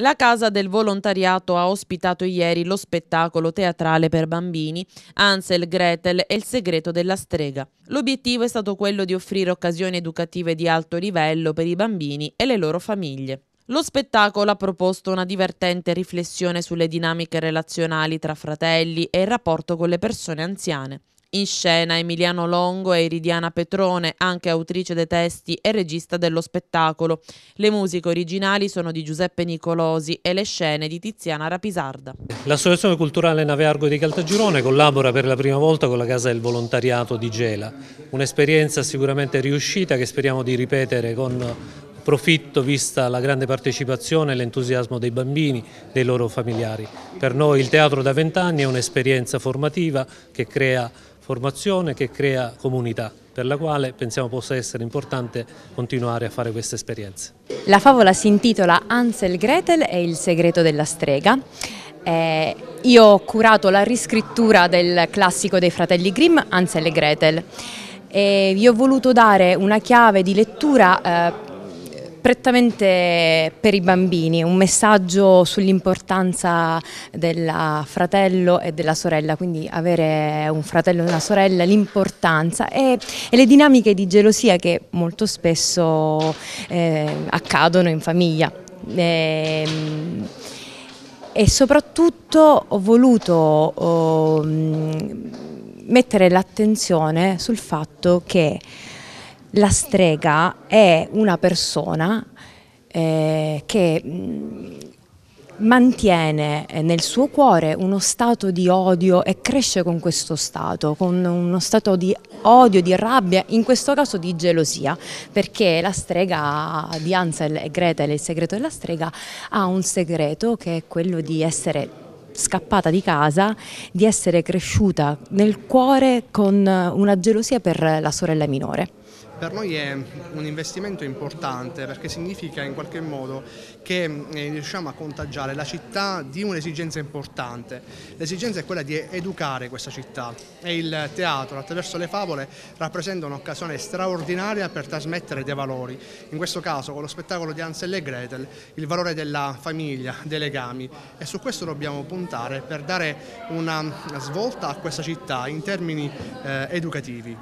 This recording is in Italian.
La Casa del Volontariato ha ospitato ieri lo spettacolo teatrale per bambini Ansel, Gretel e il segreto della strega. L'obiettivo è stato quello di offrire occasioni educative di alto livello per i bambini e le loro famiglie. Lo spettacolo ha proposto una divertente riflessione sulle dinamiche relazionali tra fratelli e il rapporto con le persone anziane. In scena Emiliano Longo e Iridiana Petrone, anche autrice dei testi e regista dello spettacolo. Le musiche originali sono di Giuseppe Nicolosi e le scene di Tiziana Rapisarda. L'Associazione Culturale Nave Argo di Caltagirone collabora per la prima volta con la Casa del Volontariato di Gela, un'esperienza sicuramente riuscita che speriamo di ripetere con profitto vista la grande partecipazione e l'entusiasmo dei bambini, dei loro familiari. Per noi il teatro da vent'anni è un'esperienza formativa che crea formazione che crea comunità per la quale pensiamo possa essere importante continuare a fare queste esperienze. La favola si intitola Ansel Gretel e il segreto della strega. Eh, io ho curato la riscrittura del classico dei fratelli Grimm, Ansel e Gretel. E vi ho voluto dare una chiave di lettura eh, prettamente per i bambini, un messaggio sull'importanza del fratello e della sorella, quindi avere un fratello e una sorella, l'importanza e, e, le dinamiche di gelosia che molto spesso eh, accadono in famiglia. E, ehm, e soprattutto ho voluto oh, mm, mettere l'attenzione sul fatto che la strega è una persona eh, che mm, mantiene eh, nel suo cuore uno stato di odio e cresce con questo stato, con uno stato di odio, di rabbia, in questo caso di gelosia, perché la strega di Ansel e Gretel, il segreto della strega, ha un segreto che è quello di essere scappata di casa, di essere cresciuta nel cuore con una gelosia per la sorella minore. Per noi è un investimento importante perché significa in qualche modo che eh, riusciamo a contagiare la città di un'esigenza importante. L'esigenza è quella di educare questa città e il teatro attraverso le favole rappresenta un'occasione straordinaria per trasmettere dei valori. In questo caso con lo spettacolo di Ansel e Gretel, il valore della famiglia, dei legami e su questo dobbiamo puntare per dare una svolta a questa città in termini eh, educativi.